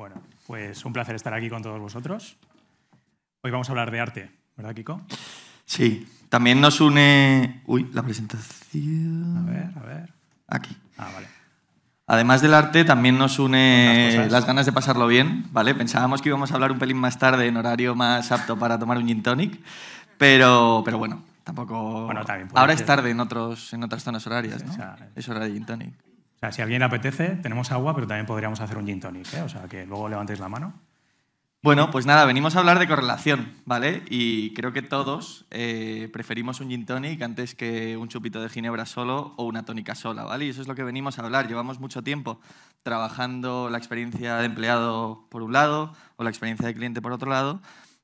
Bueno, pues un placer estar aquí con todos vosotros. Hoy vamos a hablar de arte, ¿verdad, Kiko? Sí, también nos une... Uy, la presentación... A ver, a ver. Aquí. Ah, vale. Además del arte, también nos une las ganas de pasarlo bien, ¿vale? Pensábamos que íbamos a hablar un pelín más tarde, en horario más apto para tomar un gin tonic, pero, pero bueno, tampoco... Bueno, también Ahora es tarde en, otros, en otras zonas horarias, ¿no? es hora de gin tonic sea, si a alguien le apetece, tenemos agua, pero también podríamos hacer un gin tonic, ¿eh? o sea, que luego levantéis la mano. Bueno, pues nada, venimos a hablar de correlación, ¿vale? Y creo que todos eh, preferimos un gin tonic antes que un chupito de ginebra solo o una tónica sola, ¿vale? Y eso es lo que venimos a hablar. Llevamos mucho tiempo trabajando la experiencia de empleado por un lado o la experiencia de cliente por otro lado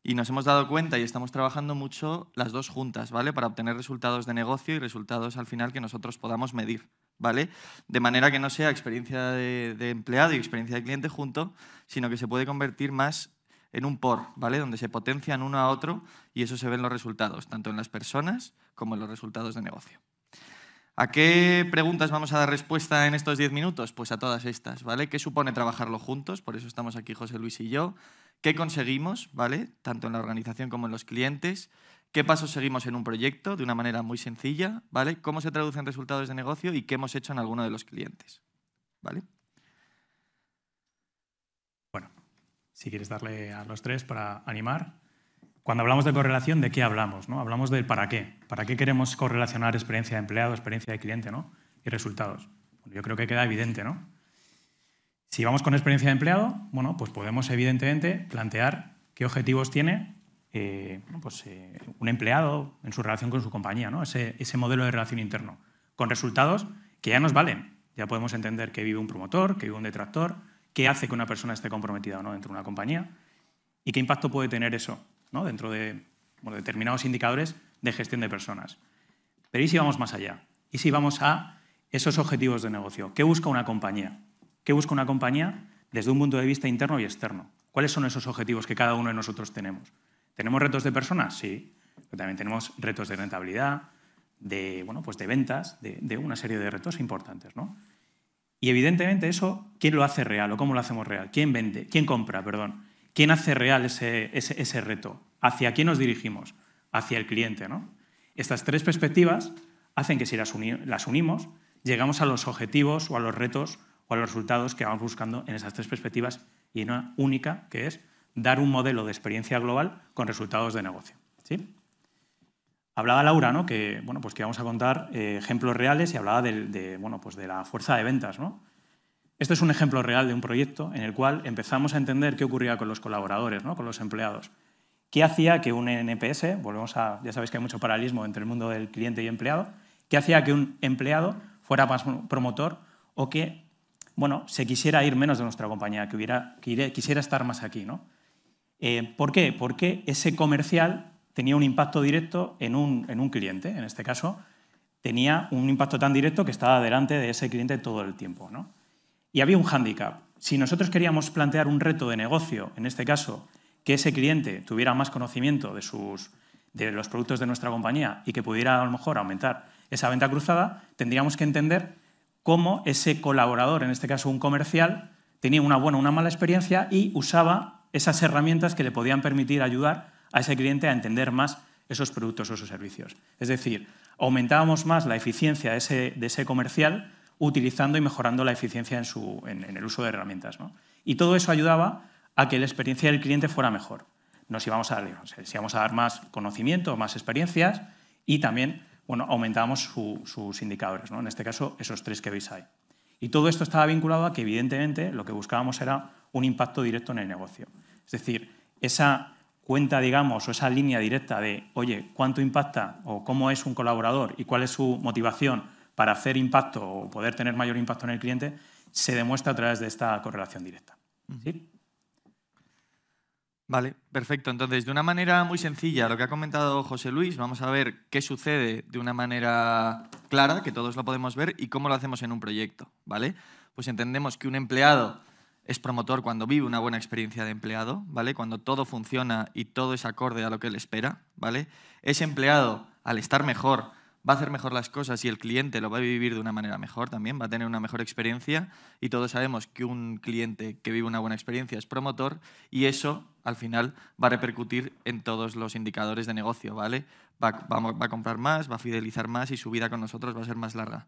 y nos hemos dado cuenta y estamos trabajando mucho las dos juntas, ¿vale? Para obtener resultados de negocio y resultados al final que nosotros podamos medir, ¿vale? De manera que no sea experiencia de, empleado y experiencia de cliente junto, sino que se puede convertir más en un por, ¿vale? Donde se potencian uno a otro y eso se ven los resultados, tanto en las personas como en los resultados de negocio. ¿A qué preguntas vamos a dar respuesta en estos 10 minutos? Pues a todas estas, ¿vale? ¿Qué supone trabajarlo juntos? Por eso estamos aquí José Luis y yo. ¿Qué conseguimos, ¿vale? Tanto en la organización como en los clientes. ¿Qué pasos seguimos en un proyecto de una manera muy sencilla, ¿vale? ¿Cómo se traducen resultados de negocio y qué hemos hecho en alguno de los clientes? ¿Vale? Bueno, si quieres darle a los tres para animar. Cuando hablamos de correlación, ¿de qué hablamos? Hablamos del para qué. ¿Para qué queremos correlacionar experiencia de empleado, experiencia de cliente y resultados? yo creo que queda evidente. ¿no? Si vamos con experiencia de empleado, bueno, pues podemos evidentemente plantear qué objetivos tiene eh, pues, eh, un empleado en su relación con su compañía, ese, ese modelo de relación interno, con resultados que ya nos valen. Ya podemos entender qué vive un promotor, qué vive un detractor, qué hace que una persona esté comprometida o no dentro de una compañía y qué impacto puede tener eso dentro de determinados indicadores de gestión de personas. Pero ¿y si vamos más allá? ¿Y si vamos a esos objetivos de negocio? ¿Qué busca una compañía? ¿Qué busca una compañía desde un punto de vista interno y externo? ¿Cuáles son esos objetivos que cada uno de nosotros tenemos? ¿Tenemos retos de personas? Sí, pero también tenemos retos de rentabilidad, de, pues de ventas, de, una serie de retos importantes. Y evidentemente eso, ¿quién lo hace real o cómo lo hacemos real? ¿Quién vende? ¿Quién compra? Perdón. ¿Quién hace real ese reto? ¿Hacia quién nos dirigimos? Hacia el cliente. ¿no? Estas tres perspectivas hacen que si las, unimos, llegamos a los objetivos o a los retos o a los resultados que vamos buscando en esas tres perspectivas y en una única, que es dar un modelo de experiencia global con resultados de negocio. ¿sí? Hablaba Laura ¿no? que, bueno, pues que íbamos a contar eh, ejemplos reales y hablaba de, bueno, pues de la fuerza de ventas. ¿no? Este es un ejemplo real de un proyecto en el cual empezamos a entender qué ocurría con los colaboradores, ¿no? con los empleados. ¿Qué hacía que un NPS, volvemos a, ya sabéis que hay mucho paralelismo entre el mundo del cliente y empleado, qué hacía que un empleado fuera más promotor o que, bueno, se quisiera ir menos de nuestra compañía, que, hubiera, quisiera estar más aquí, ¿no? Eh, ¿Por qué? Porque ese comercial tenía un impacto directo en un, en un cliente, en este caso, tenía un impacto tan directo que estaba delante de ese cliente todo el tiempo, ¿no? Y había un hándicap. Si nosotros queríamos plantear un reto de negocio, en este caso, que ese cliente tuviera más conocimiento de, sus, de los productos de nuestra compañía y que pudiera a lo mejor aumentar esa venta cruzada, tendríamos que entender cómo ese colaborador, en este caso un comercial, tenía una buena o una mala experiencia y usaba esas herramientas que le podían permitir ayudar a ese cliente a entender más esos productos o esos servicios. Es decir, aumentábamos más la eficiencia de ese, comercial utilizando y mejorando la eficiencia en, el uso de herramientas. Y todo eso ayudaba a que la experiencia del cliente fuera mejor. Nos íbamos a, a dar más conocimiento, más experiencias y también bueno, aumentábamos sus indicadores, ¿no? en este caso esos tres que veis ahí. Y todo esto estaba vinculado a que evidentemente lo que buscábamos era un impacto directo en el negocio. Es decir, esa cuenta, digamos, o esa línea directa de, oye, ¿cuánto impacta o cómo es un colaborador y cuál es su motivación para hacer impacto o poder tener mayor impacto en el cliente? Se demuestra a través de esta correlación directa. Vale, perfecto. Entonces, de una manera muy sencilla, lo que ha comentado José Luis, vamos a ver qué sucede de una manera clara, que todos lo podemos ver, y cómo lo hacemos en un proyecto, ¿vale? Pues entendemos que un empleado es promotor cuando vive una buena experiencia de empleado, ¿vale? Cuando todo funciona y todo es acorde a lo que él espera, ¿vale? Ese empleado, al estar mejor, va a hacer mejor las cosas y el cliente lo va a vivir de una manera mejor también, va a tener una mejor experiencia y todos sabemos que un cliente que vive una buena experiencia es promotor y eso al final va a repercutir en todos los indicadores de negocio, ¿vale? Va, a comprar más, va a fidelizar más y su vida con nosotros va a ser más larga.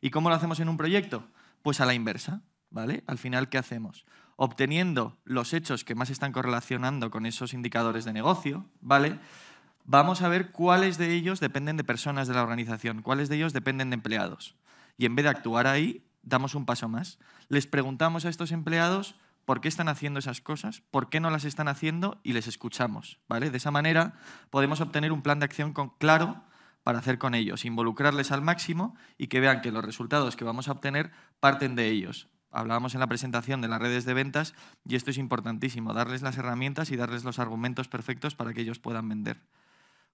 ¿Y cómo lo hacemos en un proyecto? Pues a la inversa, ¿vale? Al final, ¿qué hacemos? Obteniendo los hechos que más están correlacionando con esos indicadores de negocio, ¿vale? vamos a ver cuáles de ellos dependen de personas de la organización, cuáles de ellos dependen de empleados. Y en vez de actuar ahí, damos un paso más. Les preguntamos a estos empleados por qué están haciendo esas cosas, por qué no las están haciendo y les escuchamos. ¿vale? De esa manera podemos obtener un plan de acción con, claro para hacer con ellos, involucrarles al máximo y que vean que los resultados que vamos a obtener parten de ellos. Hablábamos en la presentación de las redes de ventas y esto es importantísimo, darles las herramientas y darles los argumentos perfectos para que ellos puedan vender.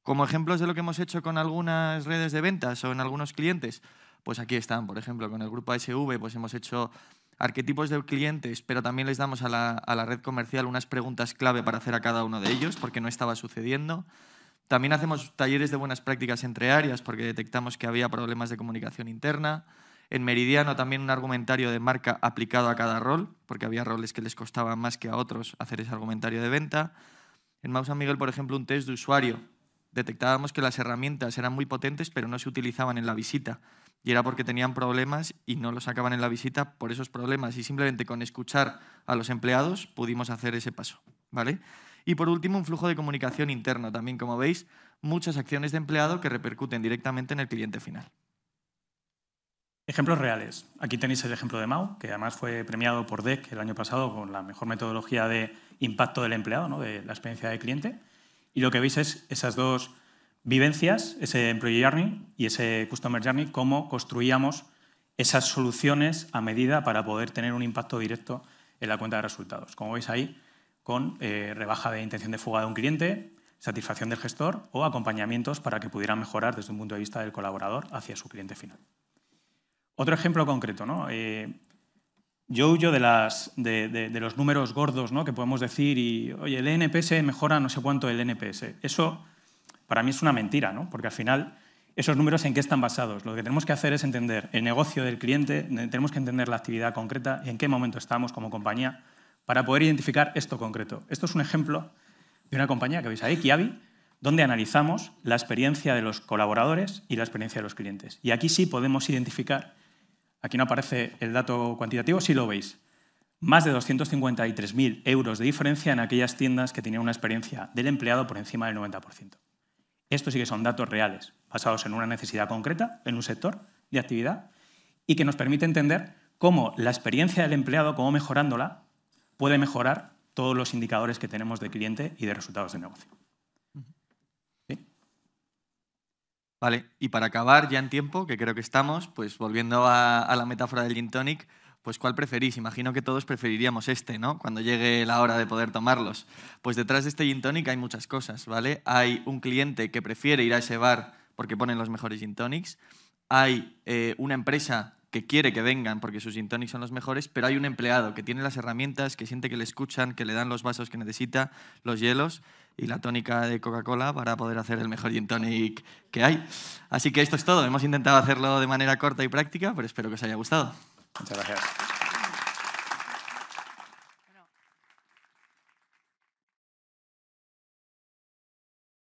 Como ejemplos de lo que hemos hecho con algunas redes de ventas o en algunos clientes, pues aquí están, por ejemplo, con el grupo ASV pues hemos hecho arquetipos de clientes, pero también les damos a la, red comercial unas preguntas clave para hacer a cada uno de ellos, porque no estaba sucediendo. También hacemos talleres de buenas prácticas entre áreas, porque detectamos que había problemas de comunicación interna. En Meridiano también un argumentario de marca aplicado a cada rol, porque había roles que les costaba más que a otros hacer ese argumentario de venta. En Mouse Miguel, por ejemplo, un test de usuario detectábamos que las herramientas eran muy potentes, pero no se utilizaban en la visita. Y era porque tenían problemas y no los sacaban en la visita por esos problemas. Y simplemente con escuchar a los empleados pudimos hacer ese paso. ¿vale? Y por último, un flujo de comunicación interno. También, como veis, muchas acciones de empleado que repercuten directamente en el cliente final. Ejemplos reales. Aquí tenéis el ejemplo de Mau, que además fue premiado por DEC el año pasado con la mejor metodología de impacto del empleado, ¿no? de la experiencia del cliente. Y lo que veis es esas dos vivencias, ese Employee Journey y ese Customer Journey, cómo construíamos esas soluciones a medida para poder tener un impacto directo en la cuenta de resultados. Como veis ahí, con eh, rebaja de intención de fuga de un cliente, satisfacción del gestor o acompañamientos para que pudiera mejorar desde un punto de vista del colaborador hacia su cliente final. Otro ejemplo concreto, ¿no? Eh, yo huyo de, los números gordos ¿no? que podemos decir y, oye, el NPS mejora no sé cuánto el NPS. Eso para mí es una mentira, ¿no? porque al final esos números en qué están basados. Lo que tenemos que hacer es entender el negocio del cliente, tenemos que entender la actividad concreta, y en qué momento estamos como compañía, para poder identificar esto concreto. Esto es un ejemplo de una compañía que veis ahí, Kiabi, donde analizamos la experiencia de los colaboradores y la experiencia de los clientes. Y aquí sí podemos identificar Aquí no aparece el dato cuantitativo, sí lo veis. Más de 253.000 euros de diferencia en aquellas tiendas que tenían una experiencia del empleado por encima del 90%. Estos sí que son datos reales, basados en una necesidad concreta, en un sector de actividad, y que nos permite entender cómo la experiencia del empleado, cómo mejorándola, puede mejorar todos los indicadores que tenemos de cliente y de resultados de negocio. Vale, y para acabar ya en tiempo, que creo que estamos, pues volviendo a, la metáfora del gin tonic, pues ¿cuál preferís? Imagino que todos preferiríamos este, ¿no? Cuando llegue la hora de poder tomarlos. Pues detrás de este gin tonic hay muchas cosas, ¿vale? Hay un cliente que prefiere ir a ese bar porque ponen los mejores gin tonics. Hay eh, una empresa que quiere que vengan porque sus gin son los mejores, pero hay un empleado que tiene las herramientas, que siente que le escuchan, que le dan los vasos que necesita, los hielos y la tónica de Coca-Cola para poder hacer el mejor gin tonic que hay. Así que esto es todo. Hemos intentado hacerlo de manera corta y práctica, pero espero que os haya gustado. Muchas gracias.